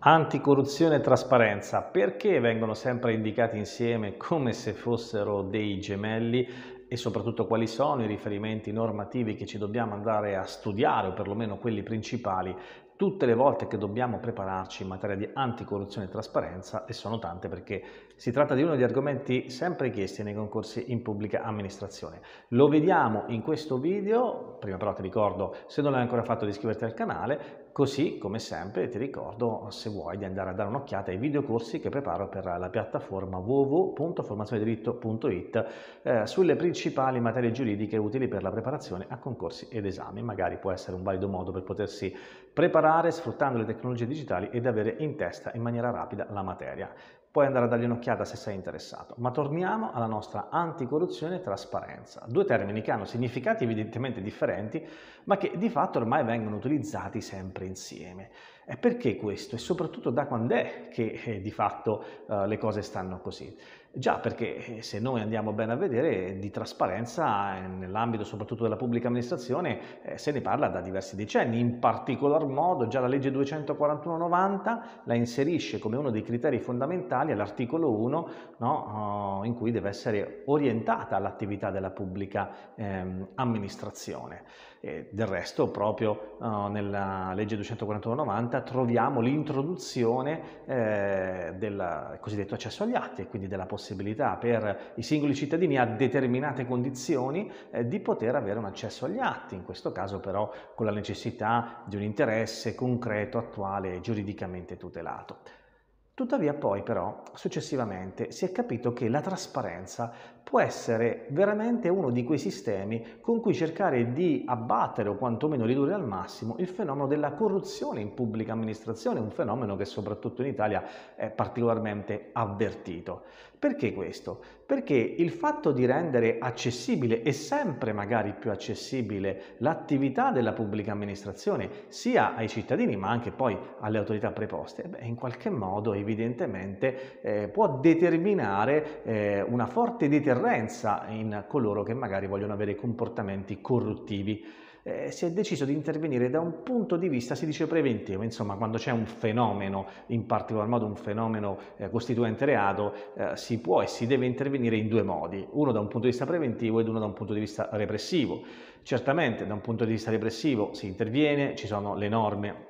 Anticorruzione e trasparenza, perché vengono sempre indicati insieme come se fossero dei gemelli e soprattutto quali sono i riferimenti normativi che ci dobbiamo andare a studiare o perlomeno quelli principali tutte le volte che dobbiamo prepararci in materia di anticorruzione e trasparenza e sono tante perché si tratta di uno degli argomenti sempre chiesti nei concorsi in pubblica amministrazione. Lo vediamo in questo video, prima però ti ricordo se non l'hai ancora fatto di iscriverti al canale, così come sempre ti ricordo se vuoi di andare a dare un'occhiata ai videocorsi che preparo per la piattaforma www.formazionediritto.it eh, sulle principali materie giuridiche utili per la preparazione a concorsi ed esami. Magari può essere un valido modo per potersi preparare sfruttando le tecnologie digitali ed avere in testa in maniera rapida la materia puoi andare a dargli un'occhiata se sei interessato. Ma torniamo alla nostra anticorruzione e trasparenza, due termini che hanno significati evidentemente differenti, ma che di fatto ormai vengono utilizzati sempre insieme. E perché questo? E soprattutto da quando è che eh, di fatto eh, le cose stanno così? Già perché eh, se noi andiamo bene a vedere di trasparenza eh, nell'ambito soprattutto della pubblica amministrazione eh, se ne parla da diversi decenni, in particolar modo già la legge 241-90 la inserisce come uno dei criteri fondamentali all'articolo 1 no, eh, in cui deve essere orientata l'attività della pubblica ehm, amministrazione. E del resto proprio nella legge 241-90 40 troviamo l'introduzione eh, del cosiddetto accesso agli atti e quindi della possibilità per i singoli cittadini a determinate condizioni eh, di poter avere un accesso agli atti, in questo caso però con la necessità di un interesse concreto, attuale e giuridicamente tutelato. Tuttavia poi però successivamente si è capito che la trasparenza può essere veramente uno di quei sistemi con cui cercare di abbattere o quantomeno ridurre al massimo il fenomeno della corruzione in pubblica amministrazione, un fenomeno che soprattutto in Italia è particolarmente avvertito. Perché questo? Perché il fatto di rendere accessibile e sempre magari più accessibile l'attività della pubblica amministrazione sia ai cittadini ma anche poi alle autorità preposte, beh, in qualche modo evidentemente eh, può determinare eh, una forte determinazione deterrenza in coloro che magari vogliono avere comportamenti corruttivi. Eh, si è deciso di intervenire da un punto di vista, si dice preventivo, insomma quando c'è un fenomeno, in particolar modo un fenomeno eh, costituente reato, eh, si può e si deve intervenire in due modi, uno da un punto di vista preventivo ed uno da un punto di vista repressivo. Certamente da un punto di vista repressivo si interviene, ci sono le norme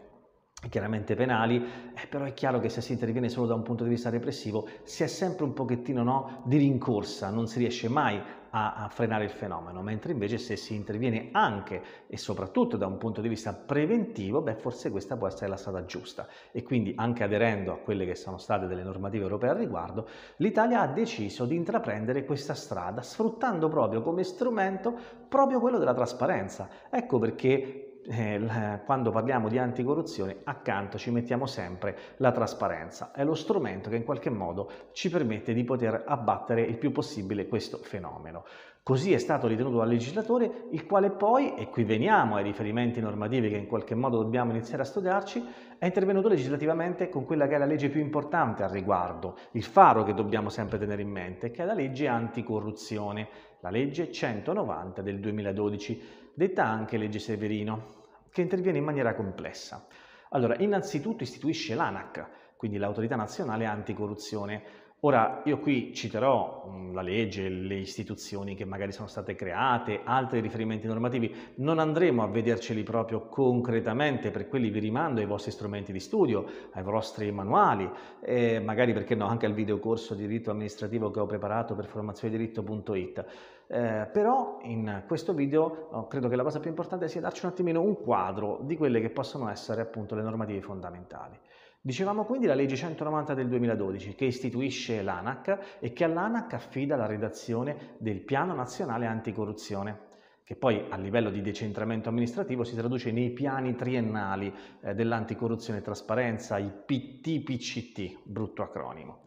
chiaramente penali, eh, però è chiaro che se si interviene solo da un punto di vista repressivo si è sempre un pochettino no, di rincorsa, non si riesce mai a, a, frenare il fenomeno, mentre invece se si interviene anche e soprattutto da un punto di vista preventivo, beh forse questa può essere la strada giusta e quindi anche aderendo a quelle che sono state delle normative europee al riguardo, l'Italia ha deciso di intraprendere questa strada sfruttando proprio come strumento proprio quello della trasparenza. Ecco perché eh, quando parliamo di anticorruzione accanto ci mettiamo sempre la trasparenza, è lo strumento che in qualche modo ci permette di poter abbattere il più possibile questo fenomeno. Così è stato ritenuto dal legislatore, il quale poi, e qui veniamo ai riferimenti normativi che in qualche modo dobbiamo iniziare a studiarci, è intervenuto legislativamente con quella che è la legge più importante al riguardo, il faro che dobbiamo sempre tenere in mente, che è la legge anticorruzione, la legge 190 del 2012 detta anche legge Severino, che interviene in maniera complessa. Allora, innanzitutto istituisce l'ANAC, quindi l'autorità nazionale anticorruzione, Ora, io qui citerò mm, la legge, le istituzioni che magari sono state create, altri riferimenti normativi, non andremo a vederceli proprio concretamente, per quelli vi rimando ai vostri strumenti di studio, ai vostri manuali, e magari perché no anche al videocorso di diritto amministrativo che ho preparato per formazionediritto.it. Eh, però in questo video oh, credo che la cosa più importante sia darci un attimino un quadro di quelle che possono essere appunto le normative fondamentali. Dicevamo quindi la legge 190 del 2012 che istituisce l'ANAC e che all'ANAC affida la redazione del Piano Nazionale Anticorruzione che poi a livello di decentramento amministrativo si traduce nei piani triennali eh, dell'anticorruzione e trasparenza, i PTPCT, brutto acronimo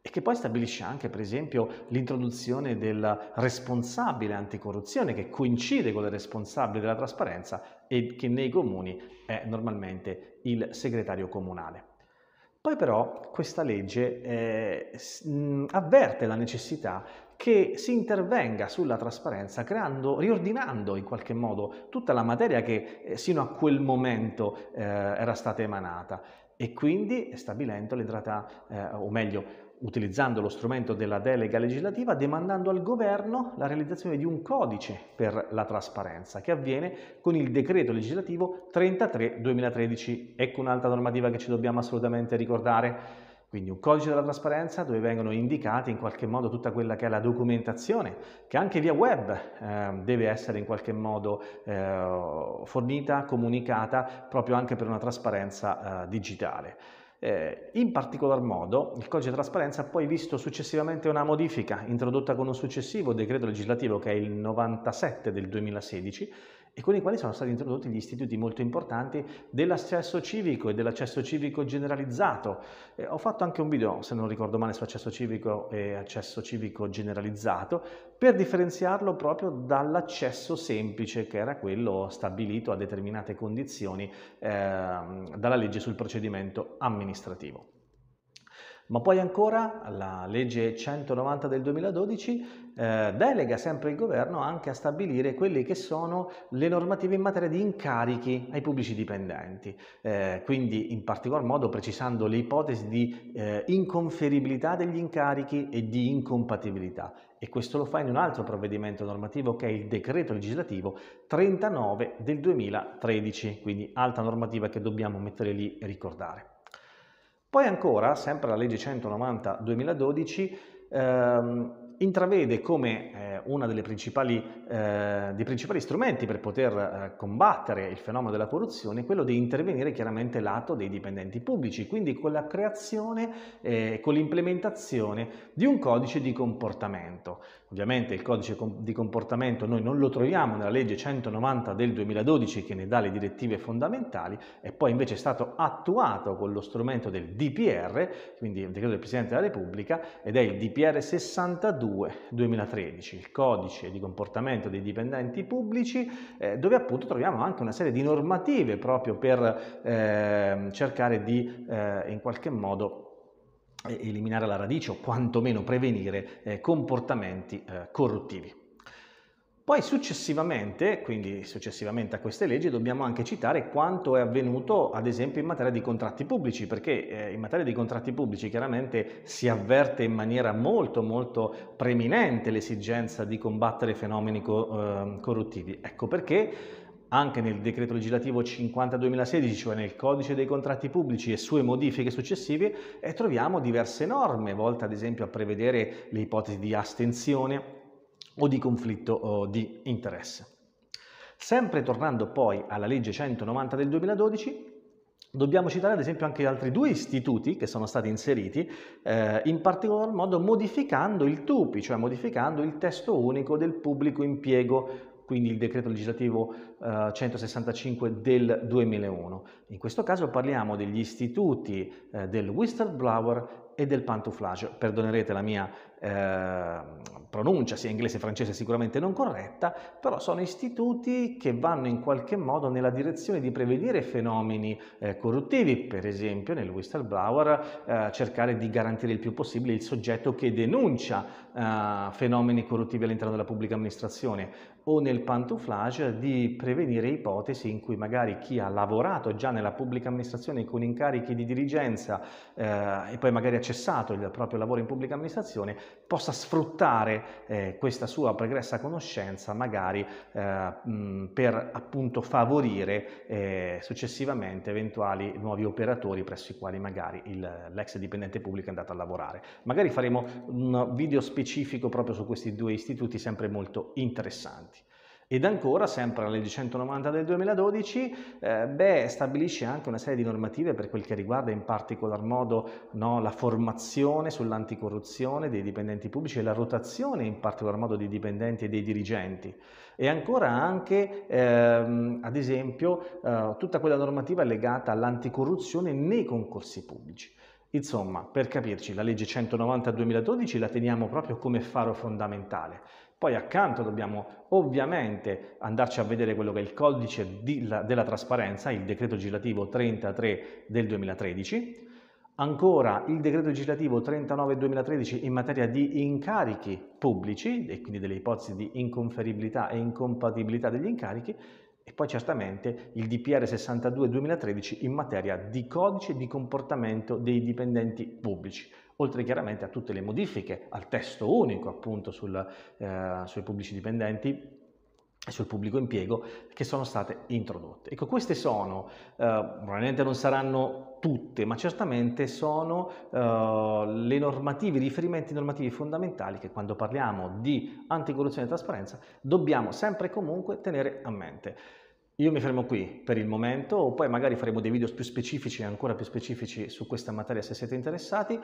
e che poi stabilisce anche per esempio l'introduzione del responsabile anticorruzione che coincide con il responsabile della trasparenza e che nei comuni è normalmente il segretario comunale. Poi però questa legge eh, mm, avverte la necessità che si intervenga sulla trasparenza creando, riordinando in qualche modo tutta la materia che eh, sino a quel momento eh, era stata emanata e quindi stabilendo l'entrata, eh, o meglio, utilizzando lo strumento della delega legislativa, demandando al governo la realizzazione di un codice per la trasparenza, che avviene con il decreto legislativo 33-2013. Ecco un'altra normativa che ci dobbiamo assolutamente ricordare. Quindi un codice della trasparenza dove vengono indicati in qualche modo tutta quella che è la documentazione che anche via web eh, deve essere in qualche modo eh, fornita, comunicata proprio anche per una trasparenza eh, digitale. Eh, in particolar modo il codice di trasparenza ha poi visto successivamente una modifica introdotta con un successivo decreto legislativo che è il 97 del 2016 e con i quali sono stati introdotti gli istituti molto importanti dell'accesso civico e dell'accesso civico generalizzato. Eh, ho fatto anche un video, se non ricordo male, su accesso civico e accesso civico generalizzato per differenziarlo proprio dall'accesso semplice che era quello stabilito a determinate condizioni eh, dalla legge sul procedimento amministrativo. Ma poi ancora la legge 190 del 2012 eh, delega sempre il governo anche a stabilire quelle che sono le normative in materia di incarichi ai pubblici dipendenti, eh, quindi in particolar modo precisando le ipotesi di eh, inconferibilità degli incarichi e di incompatibilità. E questo lo fa in un altro provvedimento normativo che è il decreto legislativo 39 del 2013, quindi altra normativa che dobbiamo mettere lì e ricordare. Poi ancora, sempre la legge 190 2012, ehm, intravede come eh, uno eh, dei principali strumenti per poter eh, combattere il fenomeno della corruzione quello di intervenire chiaramente lato dei dipendenti pubblici, quindi con la creazione e eh, con l'implementazione di un codice di comportamento. Ovviamente il codice di comportamento noi non lo troviamo nella legge 190 del 2012 che ne dà le direttive fondamentali e poi invece è stato attuato con lo strumento del DPR, quindi il decreto del Presidente della Repubblica, ed è il DPR 62-2013, il codice di comportamento dei dipendenti pubblici, eh, dove appunto troviamo anche una serie di normative proprio per eh, cercare di eh, in qualche modo eliminare alla radice o quantomeno prevenire eh, comportamenti eh, corruttivi. Poi successivamente, quindi successivamente a queste leggi, dobbiamo anche citare quanto è avvenuto ad esempio in materia di contratti pubblici, perché eh, in materia di contratti pubblici chiaramente si avverte in maniera molto molto preminente l'esigenza di combattere fenomeni co- ehm, corruttivi. Ecco perché anche nel decreto legislativo 50-2016, cioè nel codice dei contratti pubblici e sue modifiche successive, eh, troviamo diverse norme volte ad esempio a prevedere le ipotesi di astensione o di conflitto o di interesse. Sempre tornando poi alla legge 190 del 2012, Dobbiamo citare ad esempio anche altri due istituti che sono stati inseriti, eh, in particolar modo modificando il TUPI, cioè modificando il testo unico del pubblico impiego quindi il decreto legislativo eh, 165 del 2001. In questo caso parliamo degli istituti eh, del whistleblower e del pantouflage. Perdonerete la mia Ehm, pronuncia sia inglese che francese sicuramente non corretta, però sono istituti che vanno in qualche modo nella direzione di prevenire fenomeni eh, corruttivi, per esempio nel whistleblower eh, cercare di garantire il più possibile il soggetto che denuncia eh, fenomeni corruttivi all'interno della pubblica amministrazione o nel pantouflage di prevenire ipotesi in cui magari chi ha lavorato già nella pubblica amministrazione con incarichi di dirigenza eh, e poi magari ha cessato il proprio lavoro in pubblica amministrazione possa sfruttare eh, questa sua pregressa conoscenza magari eh, mh, per appunto favorire eh, successivamente eventuali nuovi operatori presso i quali magari il, l'ex dipendente pubblico è andato a lavorare. Magari faremo un video specifico proprio su questi due istituti sempre molto interessanti. Ed ancora, sempre la legge 190 del 2012, eh, beh, stabilisce anche una serie di normative per quel che riguarda in particolar modo no, la formazione sull'anticorruzione dei dipendenti pubblici e la rotazione in particolar modo dei dipendenti e dei dirigenti. E ancora anche, ehm, ad esempio, eh, tutta quella normativa legata all'anticorruzione nei concorsi pubblici. Insomma, per capirci, la legge 190 del 2012 la teniamo proprio come faro fondamentale poi accanto dobbiamo ovviamente andarci a vedere quello che è il codice la, della trasparenza, il decreto legislativo 33 del 2013, Ancora il decreto legislativo 39-2013 del in materia di incarichi pubblici e quindi delle ipotesi di inconferibilità e incompatibilità degli incarichi e poi certamente il DPR 62 2013 in materia di codice di comportamento dei dipendenti pubblici, oltre chiaramente a tutte le modifiche al testo unico appunto sul, eh, sui pubblici dipendenti sul pubblico impiego che sono state introdotte. Ecco, queste sono, eh, probabilmente non saranno tutte, ma certamente sono eh, le normative, i riferimenti normativi fondamentali che quando parliamo di anticorruzione e trasparenza dobbiamo sempre e comunque tenere a mente. Io mi fermo qui per il momento, poi magari faremo dei video più specifici, ancora più specifici su questa materia se siete interessati.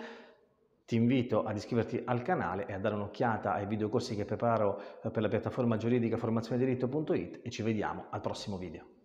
Ti invito ad iscriverti al canale e a dare un'occhiata ai videocorsi che preparo eh, per la piattaforma giuridica formazionedelitto.it e ci vediamo al prossimo video.